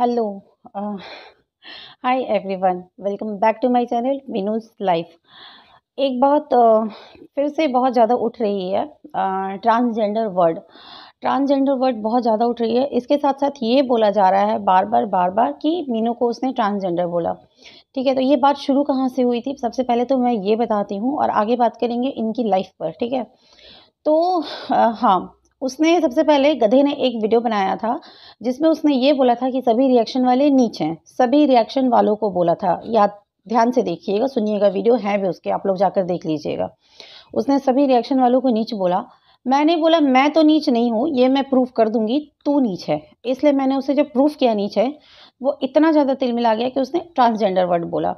hello hi everyone welcome back to my channel Meenu's life एक बहुत uh, फिर से बहुत ज़्यादा उठ रही है ट्रांसजेंडर वर्ड ट्रांसजेंडर वर्ड बहुत ज़्यादा उठ रही है इसके साथ साथ ये बोला जा रहा है बार बार बार बार कि मीनू को उसने ट्रांसजेंडर बोला ठीक है तो ये बात शुरू कहाँ से हुई थी सबसे पहले तो मैं ये बताती हूँ और आगे बात करेंगे इनकी लाइफ पर ठीक है तो uh, हाँ उसने सबसे पहले गधे ने एक वीडियो बनाया था जिसमें उसने ये बोला था कि सभी रिएक्शन वाले नीचे हैं सभी रिएक्शन वालों को बोला था याद ध्यान से देखिएगा सुनिएगा वीडियो है भी उसके आप लोग जाकर देख लीजिएगा उसने सभी रिएक्शन वालों को नीच बोला मैंने बोला मैं तो नीच नहीं हूँ ये मैं प्रूफ कर दूंगी तू नीच है इसलिए मैंने उसे जब प्रूफ किया नीच है वो इतना ज़्यादा तिल मिला गया कि उसने ट्रांसजेंडर वर्ड बोला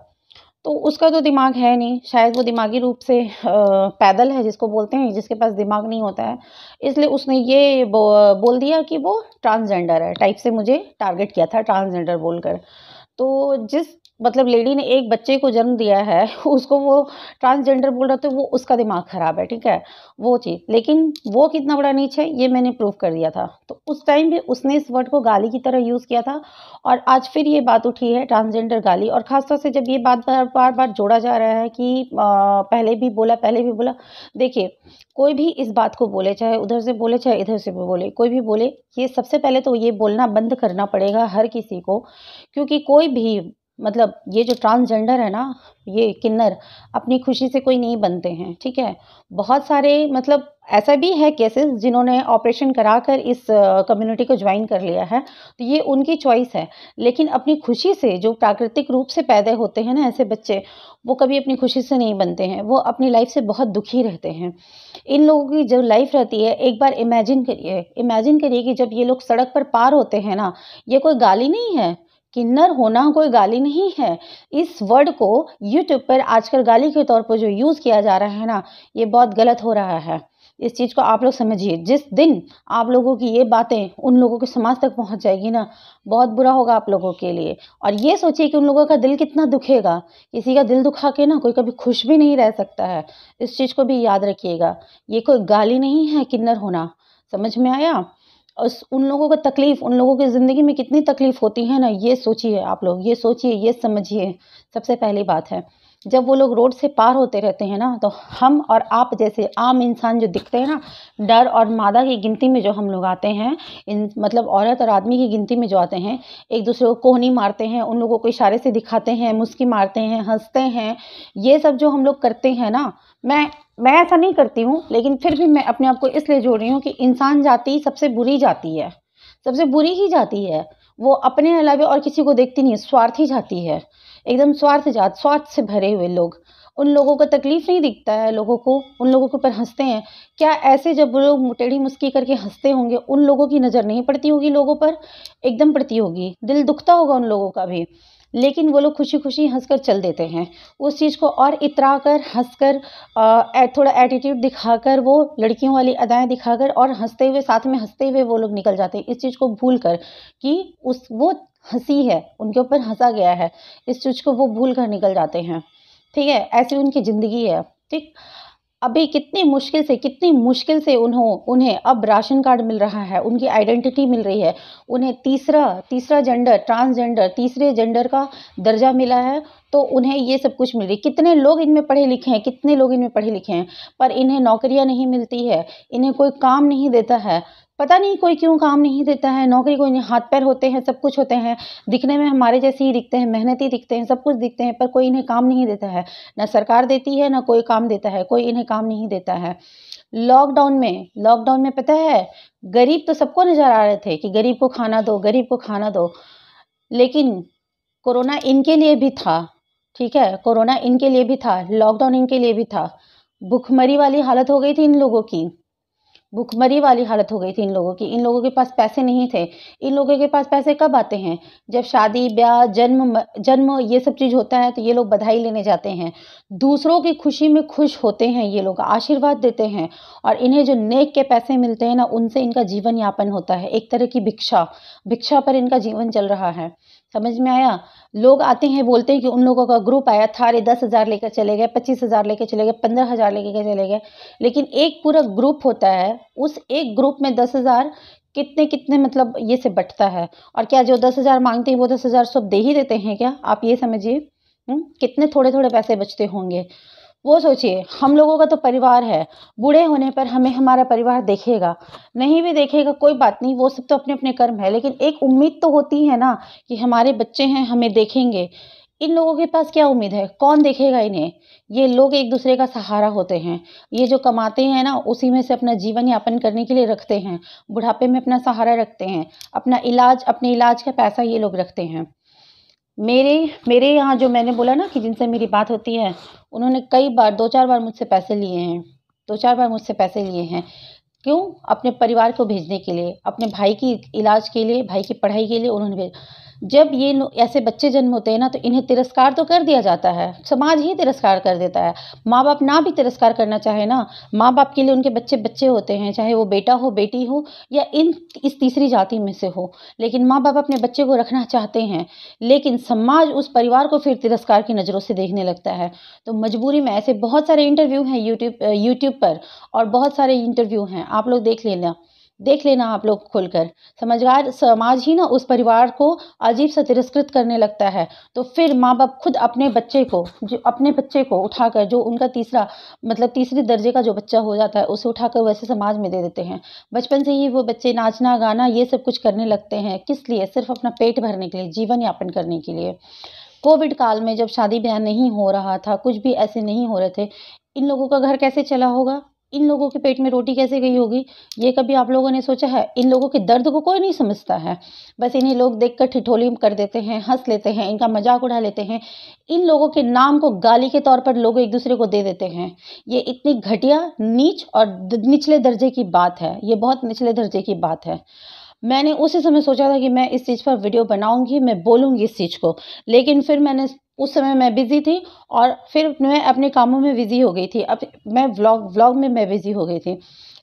तो उसका तो दिमाग है नहीं शायद वो दिमागी रूप से पैदल है जिसको बोलते हैं जिसके पास दिमाग नहीं होता है इसलिए उसने ये बोल दिया कि वो ट्रांसजेंडर है टाइप से मुझे टारगेट किया था ट्रांसजेंडर बोलकर तो जिस मतलब लेडी ने एक बच्चे को जन्म दिया है उसको वो ट्रांसजेंडर बोल रहा तो वो उसका दिमाग ख़राब है ठीक है वो चीज़ लेकिन वो कितना बड़ा नीच है ये मैंने प्रूव कर दिया था तो उस टाइम भी उसने इस वर्ड को गाली की तरह यूज़ किया था और आज फिर ये बात उठी है ट्रांसजेंडर गाली और ख़ासतौर से जब ये बात बार बार बार जोड़ा जा रहा है कि आ, पहले भी बोला पहले भी बोला देखिए कोई भी इस बात को बोले चाहे उधर से बोले चाहे इधर से भी बोले कोई भी बोले ये सबसे पहले तो ये बोलना बंद करना पड़ेगा हर किसी को क्योंकि कोई भी मतलब ये जो ट्रांसजेंडर है ना ये किन्नर अपनी खुशी से कोई नहीं बनते हैं ठीक है बहुत सारे मतलब ऐसा भी है केसेस जिन्होंने ऑपरेशन करा कर इस कम्युनिटी को ज्वाइन कर लिया है तो ये उनकी चॉइस है लेकिन अपनी खुशी से जो प्राकृतिक रूप से पैदा होते हैं ना ऐसे बच्चे वो कभी अपनी खुशी से नहीं बनते हैं वो अपनी लाइफ से बहुत दुखी रहते हैं इन लोगों की जो लाइफ रहती है एक बार इमेजिन करिए इमेजिन करिए कि जब ये लोग सड़क पर पार होते हैं ना ये कोई गाली नहीं है किन्नर होना कोई गाली नहीं है इस वर्ड को यूट्यूब पर आजकल गाली के तौर पर जो यूज़ किया जा रहा है ना ये बहुत गलत हो रहा है इस चीज़ को आप लोग समझिए जिस दिन आप लोगों की ये बातें उन लोगों के समाज तक पहुंच जाएगी ना बहुत बुरा होगा आप लोगों के लिए और ये सोचिए कि उन लोगों का दिल कितना दुखेगा किसी का दिल दुखा के ना कोई कभी खुश भी नहीं रह सकता है इस चीज़ को भी याद रखिएगा ये कोई गाली नहीं है किन्नर होना समझ में आया और उन लोगों का तकलीफ़ उन लोगों की ज़िंदगी में कितनी तकलीफ़ होती है ना ये सोचिए आप लोग ये सोचिए ये समझिए सबसे पहली बात है जब वो लोग रोड से पार होते रहते हैं ना तो हम और आप जैसे आम इंसान जो दिखते हैं ना डर और मादा की गिनती में जो हम लोग आते हैं इन मतलब औरत और आदमी की गिनती में जो आते हैं एक दूसरे को कोहनी मारते हैं उन लोगों को इशारे से दिखाते हैं मुस्की मारते हैं हंसते हैं ये सब जो हम लोग करते हैं ना मैं मैं ऐसा नहीं करती हूँ लेकिन फिर भी मैं अपने आप को इसलिए जोड़ रही हूँ कि इंसान जाति सबसे बुरी जाती है सबसे बुरी ही जाती है वो अपने अलावा और किसी को देखती नहीं है स्वार्थी जाती है एकदम स्वार्थ जात स्वार्थ से भरे हुए लोग उन लोगों को तकलीफ नहीं दिखता है लोगों को उन लोगों के ऊपर हंसते हैं क्या ऐसे जब लोग टेढ़ी मुस्की करके हंसते होंगे उन लोगों की नज़र नहीं पड़ती होगी लोगों पर एकदम पड़ती होगी दिल दुखता होगा उन लोगों का भी लेकिन वो लोग खुशी खुशी हंसकर चल देते हैं उस चीज़ को और इतरा कर हंस कर थोड़ा एटीट्यूड दिखाकर वो लड़कियों वाली अदाएँ दिखाकर और हंसते हुए साथ में हंसते हुए वो लोग निकल जाते हैं इस चीज़ को भूल कर कि उस वो हंसी है उनके ऊपर हंसा गया है इस चीज़ को वो भूल कर निकल जाते हैं ठीक है ऐसी उनकी ज़िंदगी है ठीक अभी कितनी मुश्किल से कितनी मुश्किल से उन्हों उन्हें अब राशन कार्ड मिल रहा है उनकी आइडेंटिटी मिल रही है उन्हें तीसरा तीसरा जेंडर ट्रांसजेंडर तीसरे जेंडर का दर्जा मिला है तो उन्हें ये सब कुछ मिल रही कितने लोग इनमें पढ़े लिखे हैं कितने लोग इनमें पढ़े लिखे हैं पर इन्हें नौकरियां नहीं मिलती है इन्हें कोई काम नहीं देता है पता नहीं कोई क्यों काम नहीं देता है नौकरी कोई नहीं हाथ पैर होते हैं सब कुछ होते हैं दिखने में हमारे जैसे ही दिखते हैं मेहनती दिखते हैं सब कुछ दिखते हैं पर कोई इन्हें काम नहीं देता है ना सरकार देती है ना कोई काम देता है कोई इन्हें काम नहीं देता है लॉकडाउन में लॉकडाउन में पता है गरीब तो सबको नज़र आ रहे थे कि गरीब को खाना दो गरीब को खाना दो लेकिन कोरोना इनके लिए भी था ठीक है कोरोना इनके लिए भी था लॉकडाउन इनके लिए भी था भुखमरी वाली हालत हो गई थी इन लोगों की भुखमरी वाली हालत हो गई थी इन लोगों की इन लोगों के पास पैसे नहीं थे इन लोगों के पास पैसे कब आते हैं जब शादी ब्याह जन्म जन्म ये सब चीज़ होता है तो ये लोग बधाई लेने जाते हैं दूसरों की खुशी में खुश होते हैं ये लोग आशीर्वाद देते हैं और इन्हें जो नेक के पैसे मिलते हैं ना उनसे इनका जीवन यापन होता है एक तरह की भिक्षा भिक्षा पर इनका जीवन चल रहा है समझ में आया लोग आते हैं बोलते हैं कि उन लोगों का ग्रुप आया थारे दस हज़ार लेकर चले गए पच्चीस हज़ार लेकर चले गए पंद्रह हज़ार लेकर चले गए लेकिन एक पूरा ग्रुप होता है उस एक ग्रुप में दस हज़ार कितने कितने मतलब ये से बटता है और क्या जो दस हज़ार मांगते हैं वो दस हज़ार सब दे ही देते हैं क्या आप ये समझिए हम्म, कितने थोड़े थोड़े पैसे बचते होंगे वो सोचिए हम लोगों का तो परिवार है बूढ़े होने पर हमें हमारा परिवार देखेगा नहीं भी देखेगा कोई बात नहीं वो सब तो अपने अपने कर्म है लेकिन एक उम्मीद तो होती है ना कि हमारे बच्चे हैं हमें देखेंगे इन लोगों के पास क्या उम्मीद है कौन देखेगा इन्हें ये लोग एक दूसरे का सहारा होते हैं ये जो कमाते हैं ना उसी में से अपना जीवन यापन करने के लिए रखते हैं बुढ़ापे में अपना सहारा रखते हैं अपना इलाज अपने इलाज का पैसा ये लोग रखते हैं मेरे मेरे यहाँ जो मैंने बोला ना कि जिनसे मेरी बात होती है उन्होंने कई बार दो चार बार मुझसे पैसे लिए हैं दो चार बार मुझसे पैसे लिए हैं क्यों अपने परिवार को भेजने के लिए अपने भाई की इलाज के लिए भाई की पढ़ाई के लिए उन्होंने भेज जब ये ऐसे बच्चे जन्म होते हैं ना तो इन्हें तिरस्कार तो कर दिया जाता है समाज ही तिरस्कार कर देता है माँ बाप ना भी तिरस्कार करना चाहे ना माँ बाप के लिए उनके बच्चे बच्चे होते हैं चाहे वो बेटा हो बेटी हो या इन इस तीसरी जाति में से हो लेकिन माँ बाप अपने बच्चे को रखना चाहते हैं लेकिन समाज उस परिवार को फिर तिरस्कार की नज़रों से देखने लगता है तो मजबूरी में ऐसे बहुत सारे इंटरव्यू हैं यूट्यूब यूट्यूब पर और बहुत सारे इंटरव्यू हैं आप लोग देख लेना देख लेना आप लोग खुलकर समझदार समाज ही ना उस परिवार को अजीब सा तिरस्कृत करने लगता है तो फिर माँ बाप खुद अपने बच्चे को जो अपने बच्चे को उठाकर जो उनका तीसरा मतलब तीसरे दर्जे का जो बच्चा हो जाता है उसे उठाकर वैसे समाज में दे देते हैं बचपन से ही वो बच्चे नाचना गाना ये सब कुछ करने लगते हैं किस लिए सिर्फ अपना पेट भरने के लिए जीवन यापन करने के लिए कोविड काल में जब शादी ब्याह नहीं हो रहा था कुछ भी ऐसे नहीं हो रहे थे इन लोगों का घर कैसे चला होगा इन लोगों के पेट में रोटी कैसे गई होगी ये कभी आप लोगों ने सोचा है इन लोगों के दर्द को कोई नहीं समझता है बस इन्हें लोग देख कर ठिठोली कर देते हैं हंस लेते हैं इनका मजाक उड़ा लेते हैं इन लोगों के नाम को गाली के तौर पर लोग एक दूसरे को दे देते हैं ये इतनी घटिया नीच और निचले दर्जे की बात है ये बहुत निचले दर्जे की बात है मैंने उसी समय सोचा था कि मैं इस चीज़ पर वीडियो बनाऊंगी मैं बोलूंगी इस चीज़ को लेकिन फिर मैंने उस समय मैं बिज़ी थी और फिर मैं अपने कामों में बिज़ी हो गई थी अब मैं व्लॉग व्लॉग में मैं बिज़ी हो गई थी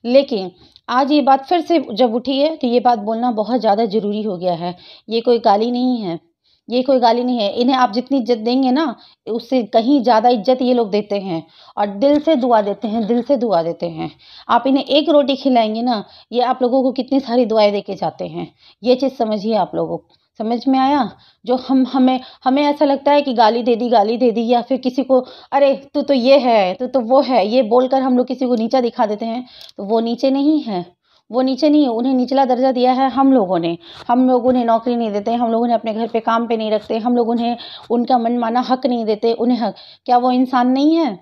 लेकिन आज ये बात फिर से जब उठी है तो ये बात बोलना बहुत ज़्यादा ज़रूरी हो गया है ये कोई गाली नहीं है ये कोई गाली नहीं है इन्हें आप जितनी इज्जत देंगे ना उससे कहीं ज़्यादा इज्जत ये लोग देते हैं और दिल से दुआ देते हैं दिल से दुआ देते हैं आप इन्हें एक रोटी खिलाएंगे ना ये आप लोगों को कितनी सारी दुआएं दे के जाते हैं ये चीज़ समझिए आप लोगों को समझ में आया जो हम हमें हमें ऐसा लगता है कि गाली दे दी गाली दे दी या फिर किसी को अरे तू तो ये है तू तो वो है ये बोलकर हम लोग किसी को नीचा दिखा देते हैं तो वो नीचे नहीं है वो नीचे नहीं है उन्हें निचला दर्जा दिया है हम लोगों ने हम लोग उन्हें नौकरी नहीं देते हम लोग उन्हें अपने घर पे काम पे नहीं रखते हम लोग उन्हें उनका मनमाना हक नहीं देते उन्हें हक क्या वो इंसान नहीं है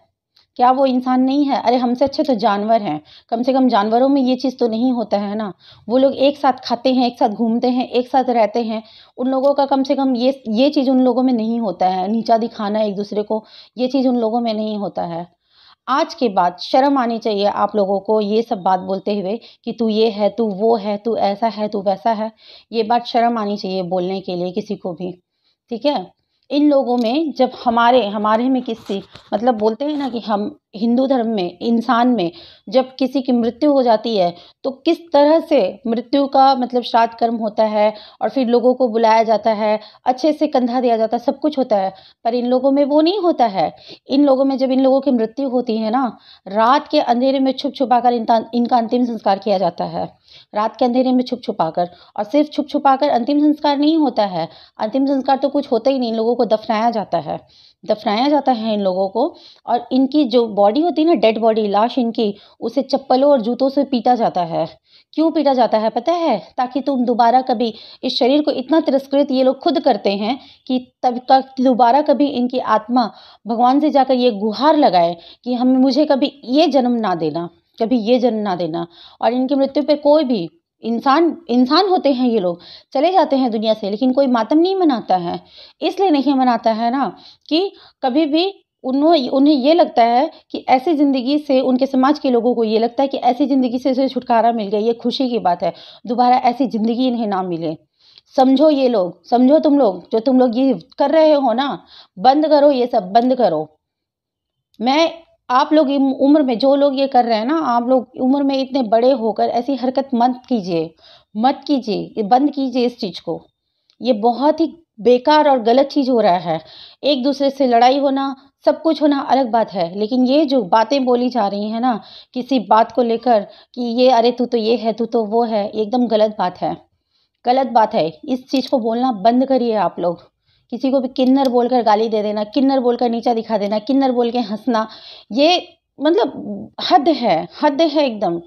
क्या वो इंसान नहीं है अरे हमसे अच्छे तो जानवर हैं कम से कम जानवरों में ये चीज़ तो नहीं होता है ना वो लोग एक साथ खाते हैं एक साथ घूमते हैं एक साथ रहते हैं उन लोगों का कम से कम ये ये चीज़ उन लोगों में नहीं होता है नीचा दिखाना एक दूसरे को ये चीज़ उन लोगों में नहीं होता है आज के बाद शर्म आनी चाहिए आप लोगों को ये सब बात बोलते हुए कि तू ये है तू वो है तू ऐसा है तू वैसा है ये बात शर्म आनी चाहिए बोलने के लिए किसी को भी ठीक है इन लोगों में जब हमारे हमारे में किसी मतलब बोलते हैं ना कि हम हिंदू धर्म में इंसान में जब किसी की मृत्यु हो जाती है तो किस तरह से मृत्यु का मतलब श्राद्ध कर्म होता है और फिर लोगों को बुलाया जाता है अच्छे से कंधा दिया जाता है सब कुछ होता है पर इन लोगों में वो नहीं होता है इन लोगों में जब इन लोगों की मृत्यु होती है ना रात के अंधेरे में छुप छुपा कर इनका इनका अंतिम संस्कार किया जाता है रात के अंधेरे में छुप छुपा कर और सिर्फ छुप छुपा कर अंतिम संस्कार नहीं होता है अंतिम संस्कार तो कुछ होता ही नहीं लोगों को दफनाया जाता है दफनाया जाता है इन लोगों को और इनकी जो बॉडी होती है ना डेड बॉडी लाश इनकी उसे चप्पलों और जूतों से पीटा जाता है क्यों पीटा जाता है पता है ताकि तुम दोबारा कभी इस शरीर को इतना तिरस्कृत ये लोग खुद करते हैं कि तब तक दोबारा कभी इनकी आत्मा भगवान से जाकर ये गुहार लगाए कि हमें मुझे कभी ये जन्म ना देना कभी ये जन्म ना देना और इनकी मृत्यु पर कोई भी इंसान इंसान होते हैं ये लोग चले जाते हैं दुनिया से लेकिन कोई मातम नहीं मनाता है इसलिए नहीं मनाता है ना कि कभी भी उन्हों उन्हें ये लगता है कि ऐसी ज़िंदगी से उनके समाज के लोगों को ये लगता है कि ऐसी ज़िंदगी से उसे छुटकारा मिल गया ये खुशी की बात है दोबारा ऐसी ज़िंदगी इन्हें ना मिले समझो ये लोग समझो तुम लोग जो तुम लोग ये कर रहे हो ना बंद करो ये सब बंद करो मैं आप लोग उम्र में जो लोग ये कर रहे हैं ना आप लोग उम्र में इतने बड़े होकर ऐसी हरकत मत कीजिए मत कीजिए बंद कीजिए इस चीज़ को ये बहुत ही बेकार और गलत चीज़ हो रहा है एक दूसरे से लड़ाई होना सब कुछ होना अलग बात है लेकिन ये जो बातें बोली जा रही हैं ना किसी बात को लेकर कि ये अरे तू तो ये है तू तो वो है एकदम गलत बात है गलत बात है इस चीज़ को बोलना बंद करिए आप लोग किसी को भी किन्नर बोलकर गाली दे देना किन्नर बोलकर नीचा दिखा देना किन्नर बोल के हंसना ये मतलब हद है हद है एकदम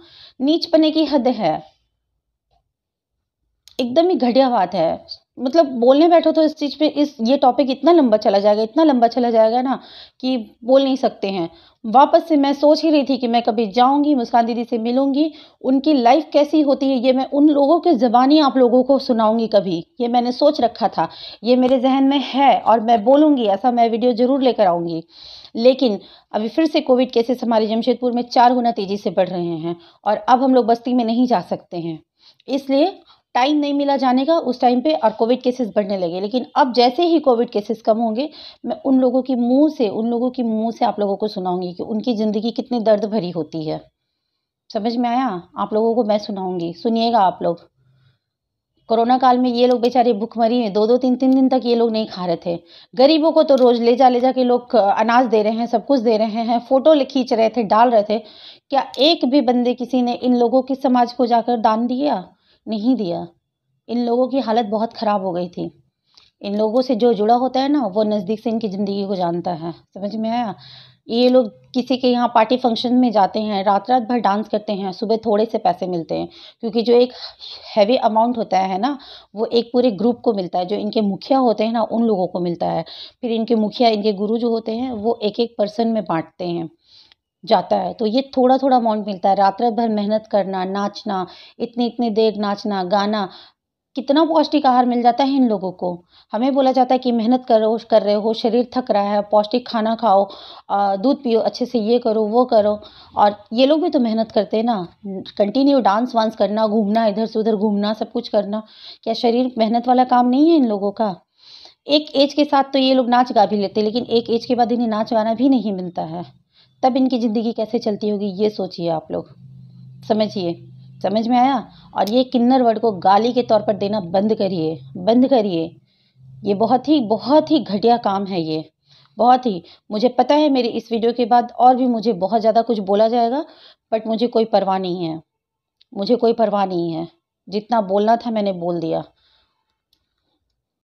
नीचपने की हद है एकदम ही घटिया बात है मतलब बोलने बैठो तो इस चीज़ पे इस ये टॉपिक इतना लंबा चला जाएगा इतना लंबा चला जाएगा ना कि बोल नहीं सकते हैं वापस से मैं सोच ही रही थी कि मैं कभी जाऊंगी मुस्कान दीदी से मिलूंगी उनकी लाइफ कैसी होती है ये मैं उन लोगों के ज़बानी आप लोगों को सुनाऊंगी कभी ये मैंने सोच रखा था ये मेरे जहन में है और मैं बोलूँगी ऐसा मैं वीडियो ज़रूर लेकर आऊँगी लेकिन अभी फिर से कोविड केसेस हमारे जमशेदपुर में चार गुना तेज़ी से बढ़ रहे हैं और अब हम लोग बस्ती में नहीं जा सकते हैं इसलिए टाइम नहीं मिला जाने का उस टाइम पे और कोविड केसेस बढ़ने लगे लेकिन अब जैसे ही कोविड केसेस कम होंगे मैं उन लोगों की मुंह से उन लोगों की मुंह से आप लोगों को सुनाऊंगी कि उनकी ज़िंदगी कितनी दर्द भरी होती है समझ में आया आप लोगों को मैं सुनाऊंगी सुनिएगा आप लोग कोरोना काल में ये लोग बेचारे भुखमरी में दो दो तीन तीन दिन तक ये लोग नहीं खा रहे थे गरीबों को तो रोज़ ले जा ले जा के लोग अनाज दे रहे हैं सब कुछ दे रहे हैं फ़ोटो खींच रहे थे डाल रहे थे क्या एक भी बंदे किसी ने इन लोगों के समाज को जाकर दान दिया नहीं दिया इन लोगों की हालत बहुत ख़राब हो गई थी इन लोगों से जो जुड़ा होता है ना वो नज़दीक से इनकी ज़िंदगी को जानता है समझ में आया ये लोग किसी के यहाँ पार्टी फंक्शन में जाते हैं रात रात भर डांस करते हैं सुबह थोड़े से पैसे मिलते हैं क्योंकि जो एक हैवी अमाउंट होता है ना वो एक पूरे ग्रुप को मिलता है जो इनके मुखिया होते हैं ना उन लोगों को मिलता है फिर इनके मुखिया इनके गुरु जो होते हैं वो एक एक पर्सन में बांटते हैं जाता है तो ये थोड़ा थोड़ा अमाउंट मिलता है रात रात भर मेहनत करना नाचना इतनी इतनी देर नाचना गाना कितना पौष्टिक आहार मिल जाता है इन लोगों को हमें बोला जाता है कि मेहनत करो कर रहे हो शरीर थक रहा है पौष्टिक खाना खाओ दूध पियो अच्छे से ये करो वो करो और ये लोग भी तो मेहनत करते हैं ना कंटिन्यू डांस वांस करना घूमना इधर से उधर घूमना सब कुछ करना क्या शरीर मेहनत वाला काम नहीं है इन लोगों का एक एज के साथ तो ये लोग नाच गा भी लेते लेकिन एक एज के बाद इन्हें नाच गाना भी नहीं मिलता है तब इनकी ज़िंदगी कैसे चलती होगी ये सोचिए आप लोग समझिए समझ में आया और ये किन्नर वर्ड को गाली के तौर पर देना बंद करिए बंद करिए ये बहुत ही बहुत ही घटिया काम है ये बहुत ही मुझे पता है मेरी इस वीडियो के बाद और भी मुझे बहुत ज़्यादा कुछ बोला जाएगा बट मुझे कोई परवाह नहीं है मुझे कोई परवाह नहीं है जितना बोलना था मैंने बोल दिया